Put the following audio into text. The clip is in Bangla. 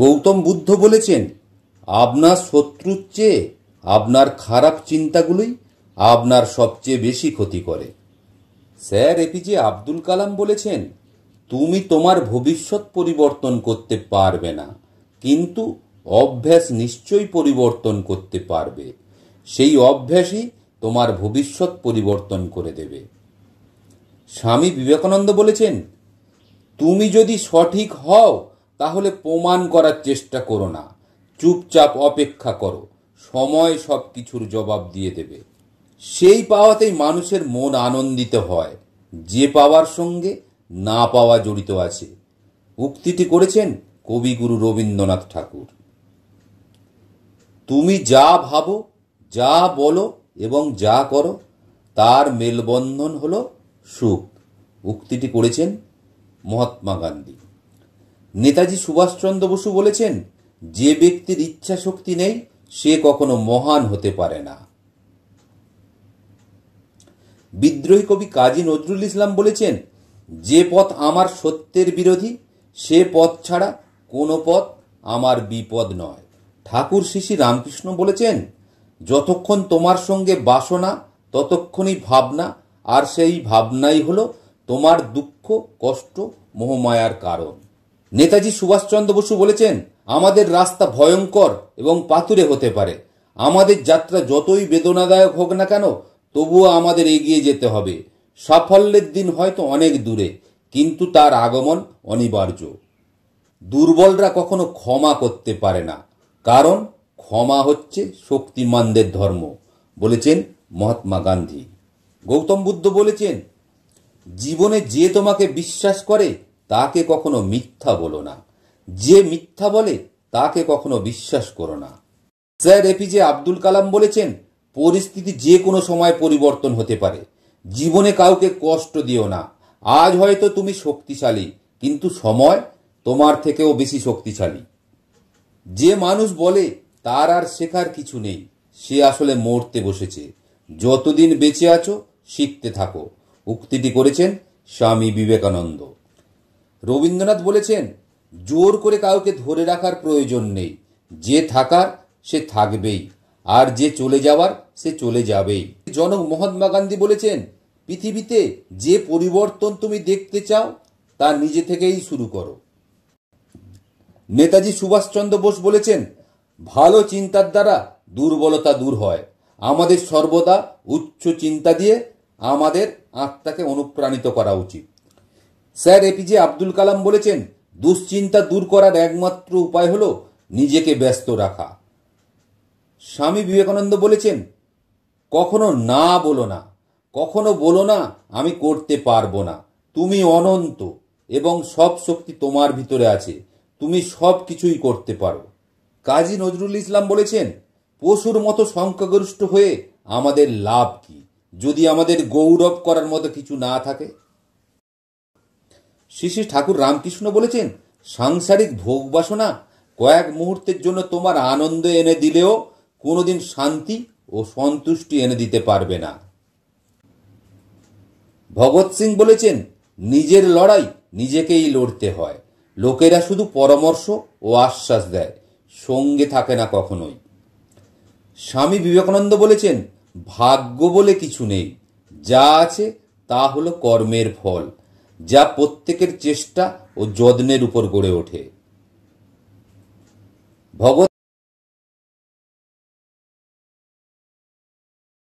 গৌতম বুদ্ধ বলেছেন আপনার শত্রুর চেয়ে আপনার খারাপ চিন্তাগুলোই আপনার সবচেয়ে বেশি ক্ষতি করে স্যার এপিজে আব্দুল কালাম বলেছেন তুমি তোমার ভবিষ্যৎ পরিবর্তন করতে পারবে না কিন্তু অভ্যাস নিশ্চয়ই পরিবর্তন করতে পারবে সেই অভ্যাসই তোমার ভবিষ্যৎ পরিবর্তন করে দেবে স্বামী বিবেকানন্দ বলেছেন তুমি যদি সঠিক হও তাহলে প্রমাণ করার চেষ্টা করো না চুপচাপ অপেক্ষা করো সময় সব কিছুর জবাব দিয়ে দেবে সেই পাওয়াতেই মানুষের মন আনন্দিত হয় যে পাওয়ার সঙ্গে না পাওয়া জড়িত আছে উক্তিটি করেছেন কবিগুরু রবীন্দ্রনাথ ঠাকুর তুমি যা ভাবো যা বলো এবং যা করো তার মেলবন্ধন হল সুখ উক্তিটি করেছেন মহাত্মা গান্ধী নেতাজি সুভাষচন্দ্র বসু বলেছেন যে ব্যক্তির ইচ্ছা শক্তি নেই সে কখনো মহান হতে পারে না বিদ্রোহী কবি কাজী নজরুল ইসলাম বলেছেন যে পথ আমার সত্যের বিরোধী সে পথ ছাড়া কোনো পথ আমার বিপদ নয় ঠাকুর শিশি রামকৃষ্ণ বলেছেন যতক্ষণ তোমার সঙ্গে বাসনা ততক্ষণই ভাবনা আর সেই ভাবনাই হলো তোমার দুঃখ কষ্ট মোহমায়ার কারণ নেতাজি সুভাষচন্দ্র বসু বলেছেন আমাদের রাস্তা ভয়ঙ্কর এবং পাতুরে হতে পারে আমাদের যাত্রা যতই বেদনাদায়ক হোক না কেন তবুও আমাদের এগিয়ে যেতে হবে সাফল্যের দিন হয়তো অনেক দূরে কিন্তু তার আগমন অনিবার্য দুর্বলরা কখনো ক্ষমা করতে পারে না কারণ ক্ষমা হচ্ছে শক্তিমানদের ধর্ম বলেছেন মহাত্মা গান্ধী গৌতম বুদ্ধ বলেছেন জীবনে যে তোমাকে বিশ্বাস করে তাকে কখনো মিথ্যা বলো না যে মিথ্যা বলে তাকে কখনো বিশ্বাস করো না স্যার এপিজে আব্দুল কালাম বলেছেন পরিস্থিতি যে কোনো সময় পরিবর্তন হতে পারে জীবনে কাউকে কষ্ট দিও না আজ হয়তো তুমি শক্তিশালী কিন্তু সময় তোমার থেকেও বেশি শক্তিশালী যে মানুষ বলে তার আর শেখার কিছু নেই সে আসলে মরতে বসেছে যতদিন বেঁচে আছো শিখতে থাকো উক্তিটি করেছেন স্বামী বিবেকানন্দ রবীন্দ্রনাথ বলেছেন জোর করে কাউকে ধরে রাখার প্রয়োজন নেই যে থাকার সে থাকবেই আর যে চলে যাওয়ার সে চলে যাবেই জনক মহাত্মা গান্ধী বলেছেন পৃথিবীতে যে পরিবর্তন তুমি দেখতে চাও তা নিজে থেকেই শুরু করো নেতাজি সুভাষচন্দ্র বোস বলেছেন ভালো চিন্তার দ্বারা দুর্বলতা দূর হয় আমাদের সর্বদা উচ্চ চিন্তা দিয়ে আমাদের আত্মাকে অনুপ্রাণিত করা উচিত স্যার এপিজে আব্দুল কালাম বলেছেন দুশ্চিন্তা দূর করার একমাত্র উপায় হল নিজেকে ব্যস্ত রাখা স্বামী বিবেকানন্দ বলেছেন কখনো না বলো না কখনো বলো না আমি করতে পারবো না তুমি অনন্ত এবং সব শক্তি তোমার ভিতরে আছে তুমি সব কিছুই করতে পারো কাজী নজরুল ইসলাম বলেছেন পশুর মতো সংখ্যাগরিষ্ঠ হয়ে আমাদের লাভ কি যদি আমাদের গৌরব করার মতো কিছু না থাকে শ্রী শ্রী ঠাকুর রামকৃষ্ণ বলেছেন সাংসারিক ভোগ বাসনা কয়েক মুহূর্তের জন্য তোমার আনন্দ এনে দিলেও কোনোদিন শান্তি ও সন্তুষ্টি এনে দিতে পারবে না ভগৎ সিং বলেছেন নিজের লড়াই নিজেকেই লড়তে হয় লোকেরা শুধু পরামর্শ ও আশ্বাস দেয় সঙ্গে থাকে না কখনোই স্বামী বিবেকানন্দ বলেছেন ভাগ্য বলে কিছু নেই যা আছে তা হলো কর্মের ফল যা প্রত্যেকের চেষ্টা ও যত্নের উপর গড়ে ওঠে ভগবত